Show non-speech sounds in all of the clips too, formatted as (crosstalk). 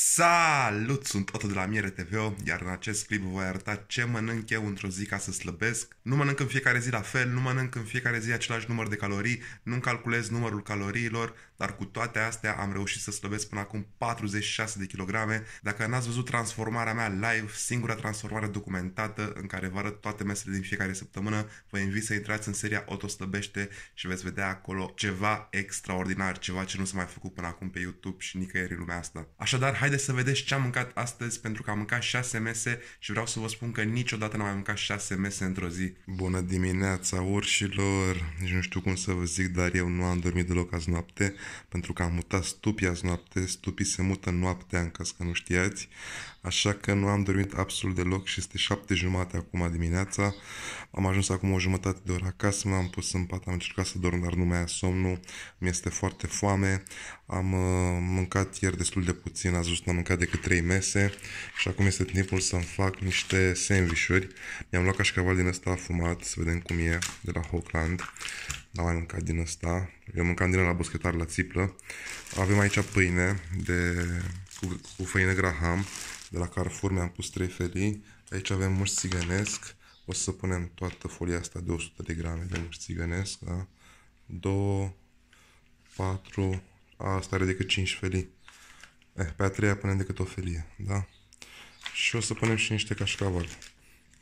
Salut! Sunt Otto de la Miere TV, iar în acest clip voi arăta ce mănânc eu într-o zi ca să slăbesc. Nu mănânc în fiecare zi la fel, nu mănânc în fiecare zi același număr de calorii, nu calculez numărul caloriilor, dar cu toate astea am reușit să slăbesc până acum 46 de kilograme. Dacă n-ați văzut transformarea mea live, singura transformare documentată în care vă arăt toate mesele din fiecare săptămână, vă invit să intrați în seria Autoslăbește și veți vedea acolo ceva extraordinar, ceva ce nu s-a mai făcut până acum pe YouTube și nicăieri în lumea asta. Așadar, haideți să vedeți ce am mâncat astăzi, pentru că am mâncat 6 mese și vreau să vă spun că niciodată n-am mai mâncat 6 mese într-o zi. Bună dimineața, urșilor! Nici nu știu cum să vă zic, dar eu nu am dormit deloc azi noapte pentru că am mutat stupii azi noapte, stupii se mută noaptea în caz că nu știați, așa că nu am dormit absolut deloc și este șapte jumate acum dimineața, am ajuns acum o jumătate de oră acasă, m-am pus în pat, am încercat să dorm, dar nu mai somnul, mi-este foarte foame, am uh, mâncat ieri destul de puțin, Azi am mâncat decât trei mese și acum este timpul să-mi fac niște sandvișuri. Mi-am luat cașcaval din ăsta fumat, să vedem cum e, de la Hochland n-am mai mâncat din asta. Eu mâncam din la boschetar la țiplă. Avem aici pâine de, cu, cu făină graham de la Carrefour, mi-am pus 3 felii. Aici avem muș țigănesc. O să punem toată folia asta de 100 de grame de muș țigănesc. Da? 2, 4, asta are decât 5 felii. Eh, pe a treia punem decât o felie, da? Și o să punem și niște cașcaval.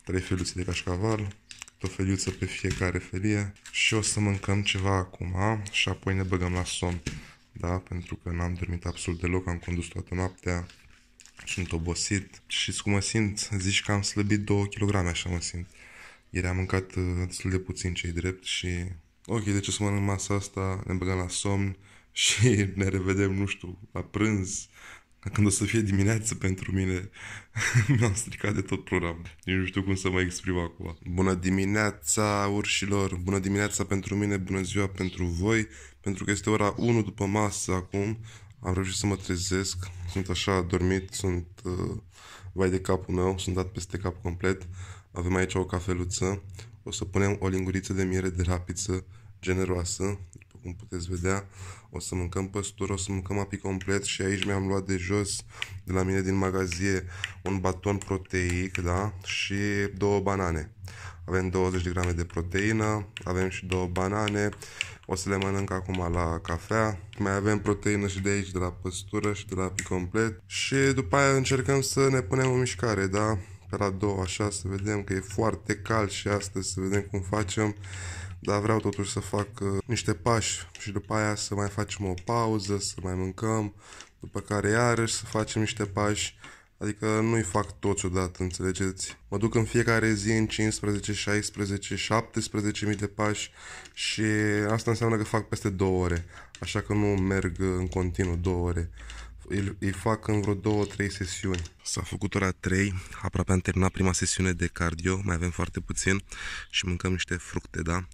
3 feluțe de cașcaval, pe o feliuță pe fiecare felie și o să mâncăm ceva acum și apoi ne băgăm la somn. Da, pentru că n-am dormit absolut deloc, am condus toată noaptea, sunt obosit și cum mă simt, zici că am slăbit 2 kg, așa mă simt. Ieri am mâncat uh, destul de puțin cei drept și ok, deci o să mănânc masa asta, ne băgăm la somn (laughs) și ne revedem, nu știu, la prânz, când o să fie dimineață pentru mine, (laughs) mi-am stricat de tot programul. Nici nu știu cum să mă exprim acum. Bună dimineața, urșilor! Bună dimineața pentru mine, bună ziua pentru voi, pentru că este ora 1 după masă acum. Am reușit să mă trezesc, sunt așa adormit, sunt uh, vai de capul meu, sunt dat peste cap complet. Avem aici o cafeluță, o să punem o linguriță de miere de rapiță generoasă, cum puteți vedea. O să mâncăm păstură, o să mâncăm api complet și aici mi-am luat de jos, de la mine din magazie, un baton proteic, da? Și două banane. Avem 20 de grame de proteină, avem și două banane, o să le mănânc acum la cafea. Mai avem proteină și de aici, de la păstură și de la api complet. Și după aia încercăm să ne punem în mișcare, da? pe la 2 așa să vedem că e foarte cald și astăzi să vedem cum facem dar vreau totuși să fac uh, niște pași și după aia să mai facem o pauză, să mai mâncăm, după care iarăși să facem niște pași, adică nu-i fac toți odată, înțelegeți? Mă duc în fiecare zi în 15, 16, 17 mii de pași și asta înseamnă că fac peste 2 ore, așa că nu merg uh, în continuu 2 ore îi, îl fac în vreo două, trei sesiuni. S-a făcut ora 3, aproape am terminat prima sesiune de cardio, mai avem foarte puțin și mâncăm niște fructe, da?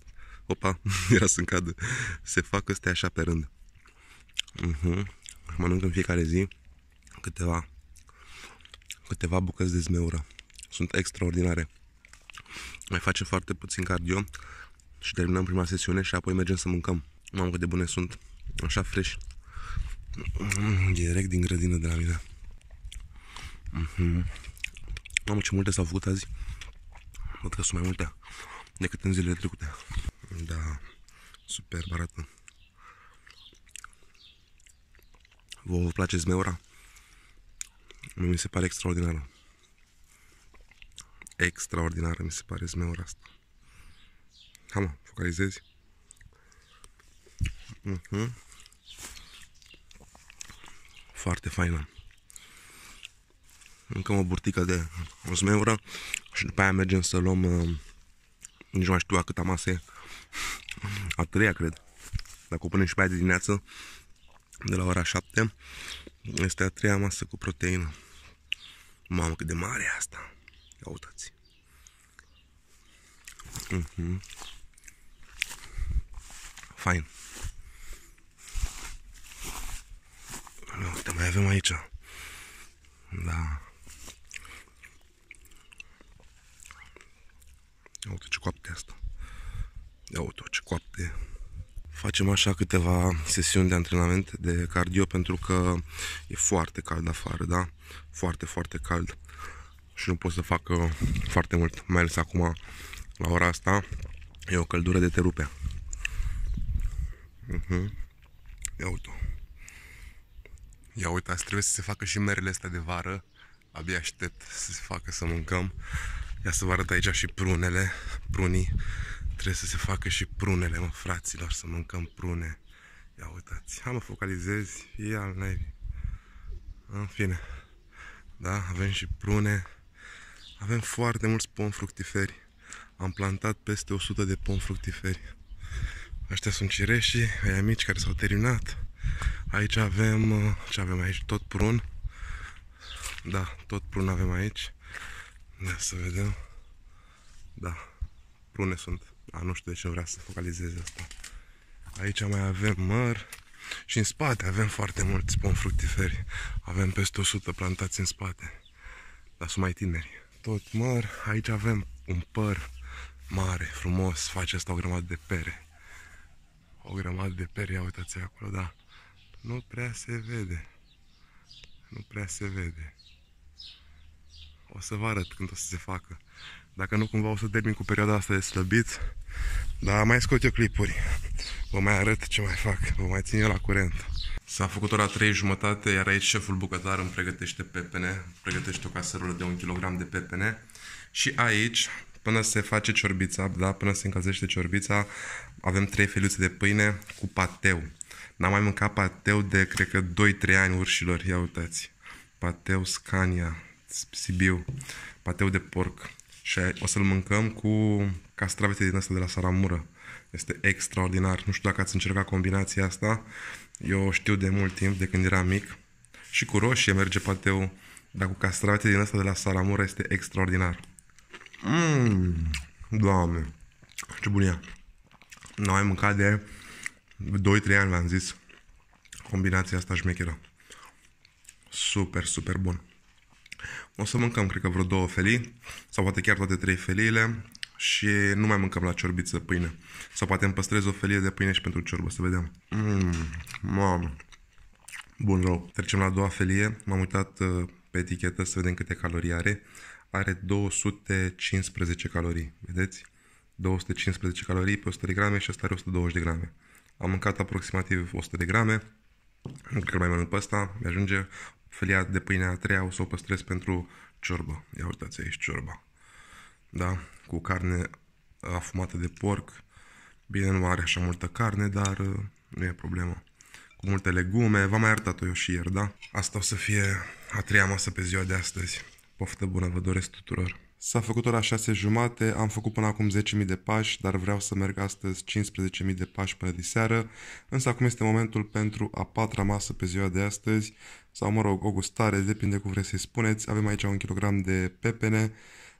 Opa, (laughs) era să cadă. Se fac astea așa pe rând. Uh-huh. Mănânc în fiecare zi câteva, câteva bucăți de zmeură. Sunt extraordinare. Mai facem foarte puțin cardio și terminăm prima sesiune și apoi mergem să mâncăm. Mamă, cât de bune sunt. Așa fresh. Mm, direct din grădină de la mine. Mm-hmm. Mamă, ce multe s-au făcut azi. Văd că sunt mai multe decât în zilele trecute. Da, super arată. Vă place zmeura? Mi se pare extraordinară. Extraordinară mi se pare zmeura asta. Hai mă, focalizezi. Mm-hmm foarte faină. Încă o burtică de o zmeură și după aia mergem să luăm, uh, nici nu mai știu a câta masă e, a treia cred. Dacă o punem și pe aia de dimineață, de la ora 7, este a treia masă cu proteină. Mamă, cât de mare e asta! Ia uitați! Uh mhm. -huh. Fain! avem aici. Da. Ia uite ce coapte asta. Ia uite ce coapte. Facem așa câteva sesiuni de antrenament de cardio pentru că e foarte cald afară, da? Foarte, foarte cald. Și nu pot să fac uh, foarte mult, mai ales acum la ora asta. E o căldură de terupea. Uh-huh. Mhm. Ia uite Ia uitați, trebuie să se facă și merele astea de vară. Abia aștept să se facă să mâncăm. Ia să vă arăt aici și prunele, prunii. Trebuie să se facă și prunele, mă, fraților, să mâncăm prune. Ia uitați, ha, mă, focalizezi, ia al nevi. În fine, da, avem și prune. Avem foarte mulți pom fructiferi. Am plantat peste 100 de pom fructiferi. Astea sunt cireșii, aia mici care s-au terminat. Aici avem, uh, ce avem aici? Tot prun. Da, tot prun avem aici. Da, să vedem. Da, prune sunt. A, nu știu de ce vrea să focalizeze asta. Aici mai avem măr și în spate avem foarte mulți pom fructiferi. Avem peste 100 plantați în spate, dar sunt mai tineri. Tot măr, aici avem un păr mare, frumos, face asta o grămadă de pere. O grămadă de pere, ia uitați acolo, da nu prea se vede. Nu prea se vede. O să vă arăt când o să se facă. Dacă nu, cumva o să termin cu perioada asta de slăbit. Dar mai scot eu clipuri. Vă mai arăt ce mai fac. Vă mai țin eu la curent. S-a făcut ora 3 jumătate, iar aici șeful bucătar îmi pregătește pepene. Pregătește o caserolă de 1 kg de pepene. Și aici, până se face ciorbița, da, până se încălzește ciorbița, avem 3 feliuțe de pâine cu pateu. N-am mai mâncat pateu de, cred că, 2-3 ani urșilor. Ia uitați. Pateu Scania, Sibiu. Pateu de porc. Și o să-l mâncăm cu castravete din asta de la Saramură. Este extraordinar. Nu știu dacă ați încercat combinația asta. Eu știu de mult timp, de când eram mic. Și cu roșie merge pateu, dar cu castravete din asta de la Saramură este extraordinar. Mmm, doamne, ce bunia. Nu am mâncat de 2-3 ani v-am zis, combinația asta șmecheră. Super, super bun. O să mâncăm, cred că vreo două felii, sau poate chiar toate trei feliile și nu mai mâncăm la ciorbiță pâine. Sau poate îmi păstrez o felie de pâine și pentru ciorbă, să vedem. Mmm, mamă. Bun rău. Trecem la a doua felie. M-am uitat uh, pe etichetă să vedem câte calorii are. Are 215 calorii, vedeți? 215 calorii pe 100 de grame și asta are 120 de grame. Am mâncat aproximativ 100 de grame. Nu cred că mai mănânc pe ăsta, mi-ajunge. Felia de pâine a treia o să o păstrez pentru ciorbă. Ia uitați aici ciorba. Da? Cu carne afumată de porc. Bine, nu are așa multă carne, dar uh, nu e problemă. Cu multe legume, v-am mai arătat-o eu și ieri, da? Asta o să fie a treia masă pe ziua de astăzi. Poftă bună, vă doresc tuturor! S-a făcut ora 6 jumate, am făcut până acum 10.000 de pași, dar vreau să merg astăzi 15.000 de pași până diseară, însă acum este momentul pentru a patra masă pe ziua de astăzi, sau mă rog, o gustare, depinde cum vreți să-i spuneți. Avem aici un kilogram de pepene,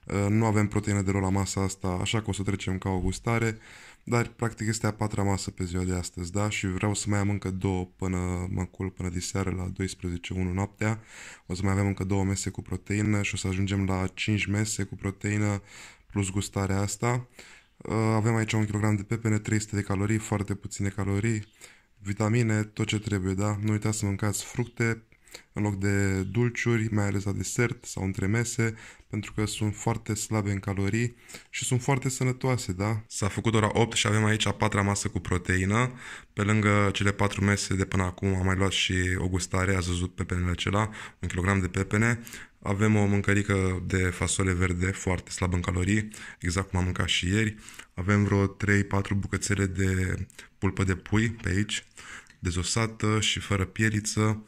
uh, nu avem proteine de rol la masa asta, așa că o să trecem ca o gustare. Dar, practic, este a patra masă pe ziua de astăzi, da? Și vreau să mai am încă două până mă cul, până diseară la 12-1 noaptea. O să mai avem încă două mese cu proteină și o să ajungem la 5 mese cu proteină plus gustarea asta. Uh, avem aici un kilogram de pepene, 300 de calorii, foarte puține calorii, vitamine, tot ce trebuie, da? Nu uitați să mâncați fructe, în loc de dulciuri, mai ales la desert sau între mese, pentru că sunt foarte slabe în calorii și sunt foarte sănătoase, da? S-a făcut ora 8 și avem aici a patra masă cu proteină. Pe lângă cele patru mese de până acum am mai luat și o gustare, a văzut pepenele acela, un kilogram de pepene. Avem o mâncărică de fasole verde, foarte slabă în calorii, exact cum am mâncat și ieri. Avem vreo 3-4 bucățele de pulpă de pui pe aici, dezosată și fără pieriță.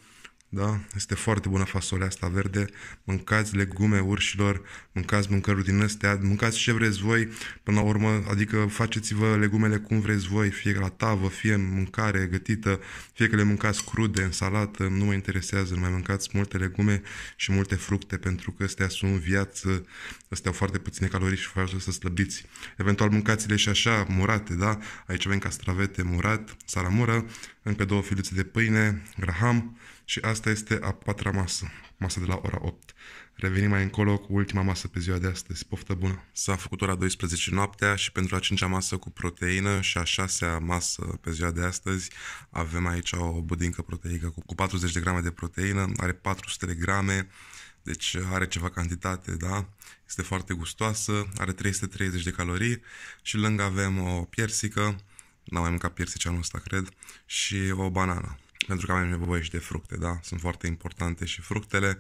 Da? Este foarte bună fasolea asta verde. Mâncați legume urșilor, mâncați mâncăruri din astea, mâncați ce vreți voi, până la urmă, adică faceți-vă legumele cum vreți voi, fie la tavă, fie în mâncare gătită, fie că le mâncați crude, în salată, nu mă interesează, mai mâncați multe legume și multe fructe, pentru că astea sunt viață, astea au foarte puține calorii și fără să slăbiți. Eventual mâncați-le și așa, murate, da? Aici avem castravete murat, saramură, încă două filuțe de pâine, graham, și asta este a patra masă, masa de la ora 8. Revenim mai încolo cu ultima masă pe ziua de astăzi. Poftă bună! S-a făcut ora 12 noaptea și pentru a cincea masă cu proteină și a șasea masă pe ziua de astăzi avem aici o budincă proteică cu 40 de grame de proteină, are 400 de grame, deci are ceva cantitate, da? Este foarte gustoasă, are 330 de calorii și lângă avem o piersică, n-am mai mâncat piersice anul ăsta, cred, și o banană pentru că avem nevoie și de fructe, da? Sunt foarte importante și fructele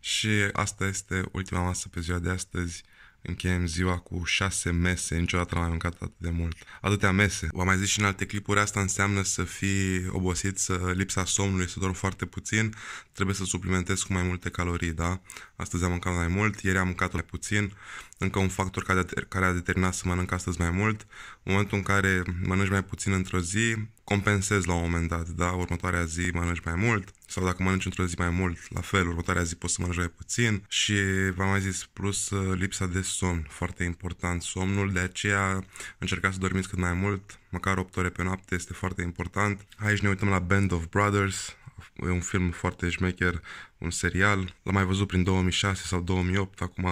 și asta este ultima masă pe ziua de astăzi. Încheiem ziua cu șase mese, niciodată n-am mai mâncat atât de mult. Atâtea mese. V-am mai zis și în alte clipuri, asta înseamnă să fii obosit, să lipsa somnului, să dormi foarte puțin, trebuie să suplimentezi cu mai multe calorii, da? astăzi am mâncat mai mult, ieri am mâncat mai puțin, încă un factor care, care a determinat să mănânc astăzi mai mult. În momentul în care mănânci mai puțin într-o zi, compensezi la un moment dat, da? Următoarea zi mănânci mai mult sau dacă mănânci într-o zi mai mult, la fel, următoarea zi poți să mănânci mai puțin și v-am mai zis, plus uh, lipsa de somn, foarte important somnul, de aceea încercați să dormiți cât mai mult, măcar 8 ore pe noapte este foarte important. Aici ne uităm la Band of Brothers, e un film foarte șmecher, un serial. L-am mai văzut prin 2006 sau 2008, acum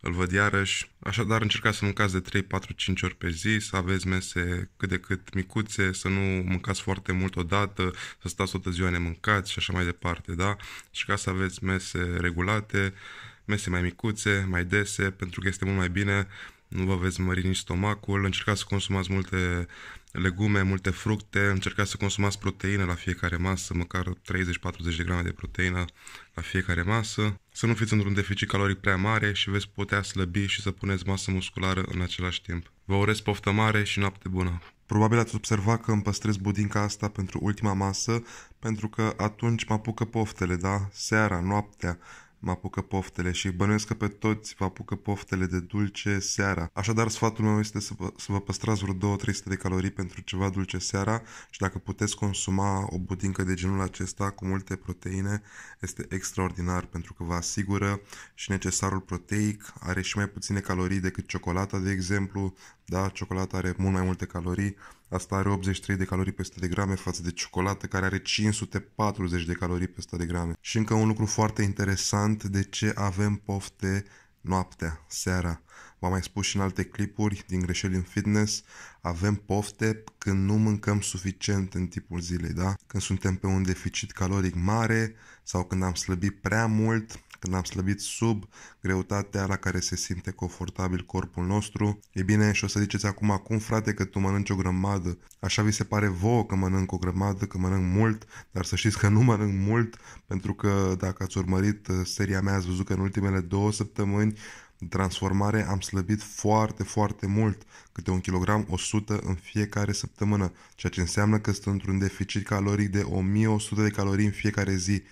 îl văd iarăși. Așadar, încercați să mâncați de 3, 4, 5 ori pe zi, să aveți mese cât de cât micuțe, să nu mâncați foarte mult odată, să stați toată ziua nemâncați și așa mai departe, da? Și ca să aveți mese regulate, mese mai micuțe, mai dese, pentru că este mult mai bine nu vă veți mări nici stomacul, încercați să consumați multe legume, multe fructe, încercați să consumați proteine la fiecare masă, măcar 30-40 de grame de proteină la fiecare masă, să nu fiți într-un deficit caloric prea mare și veți putea slăbi și să puneți masă musculară în același timp. Vă urez poftă mare și noapte bună! Probabil ați observat că îmi păstrez budinca asta pentru ultima masă, pentru că atunci mă apucă poftele, da? Seara, noaptea, mă apucă poftele și bănuiesc că pe toți vă apucă poftele de dulce seara. Așadar, sfatul meu este să vă, să vă păstrați vreo 2-300 de calorii pentru ceva dulce seara și dacă puteți consuma o budincă de genul acesta cu multe proteine, este extraordinar pentru că vă asigură și necesarul proteic, are și mai puține calorii decât ciocolata, de exemplu, da, ciocolata are mult mai multe calorii, asta are 83 de calorii pe 100 de grame față de ciocolată care are 540 de calorii pe 100 de grame. Și încă un lucru foarte interesant, de ce avem pofte noaptea, seara. V-am mai spus și în alte clipuri din greșeli în fitness, avem pofte când nu mâncăm suficient în timpul zilei, da? Când suntem pe un deficit caloric mare sau când am slăbit prea mult, când am slăbit sub greutatea la care se simte confortabil corpul nostru. E bine, și o să ziceți acum, acum frate că tu mănânci o grămadă, așa vi se pare vouă că mănânc o grămadă, că mănânc mult, dar să știți că nu mănânc mult, pentru că dacă ați urmărit uh, seria mea, ați văzut că în ultimele două săptămâni transformare am slăbit foarte, foarte mult, câte un kilogram 100 în fiecare săptămână, ceea ce înseamnă că sunt într-un deficit caloric de 1100 de calorii în fiecare zi.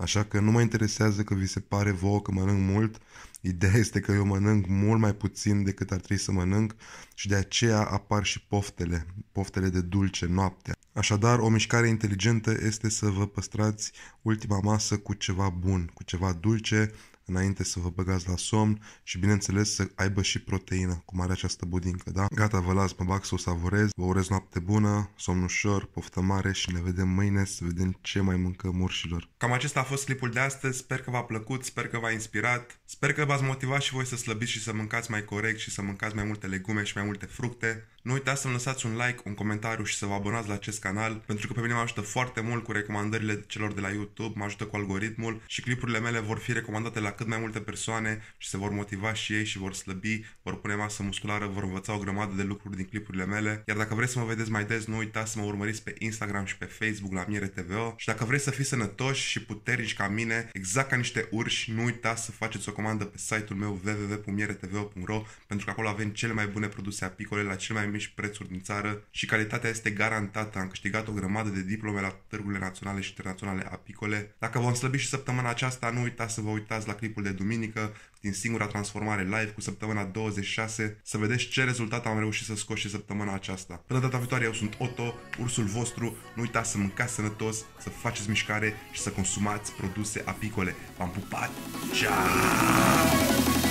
Așa că nu mă interesează că vi se pare vouă că mănânc mult, ideea (laughs) este că eu mănânc mult mai puțin decât ar trebui să mănânc și de aceea apar și poftele, poftele de dulce noaptea. Așadar, o mișcare inteligentă este să vă păstrați ultima masă cu ceva bun, cu ceva dulce, înainte să vă băgați la somn și bineînțeles să aibă și proteină, cum are această budincă, da? Gata, vă las, mă bag să o savorez, vă urez noapte bună, somn ușor, poftă mare și ne vedem mâine să vedem ce mai mâncăm murșilor. Cam acesta a fost clipul de astăzi, sper că v-a plăcut, sper că v-a inspirat, sper că v-ați motivat și voi să slăbiți și să mâncați mai corect și să mâncați mai multe legume și mai multe fructe. Nu uitați să-mi lăsați un like, un comentariu și să vă abonați la acest canal, pentru că pe mine mă ajută foarte mult cu recomandările celor de la YouTube, mă ajută cu algoritmul și clipurile mele vor fi recomandate la cât mai multe persoane și se vor motiva și ei și vor slăbi, vor pune masă musculară, vor învăța o grămadă de lucruri din clipurile mele. Iar dacă vreți să mă vedeți mai des, nu uitați să mă urmăriți pe Instagram și pe Facebook la Miere TVO și dacă vreți să fiți sănătoși și puternici ca mine, exact ca niște urși, nu uitați să faceți o comandă pe site-ul meu www.mieretv.ro pentru că acolo avem cele mai bune produse apicole la cel mai mici prețuri din țară și calitatea este garantată. Am câștigat o grămadă de diplome la târgurile naționale și internaționale apicole. Dacă vom slăbi și săptămâna aceasta, nu uitați să vă uitați la clipul de duminică din singura transformare live cu săptămâna 26 să vedeți ce rezultat am reușit să scot și săptămâna aceasta. Până data viitoare, eu sunt Otto, ursul vostru. Nu uitați să mâncați sănătos, să faceți mișcare și să consumați produse apicole. V-am pupat! Ciao!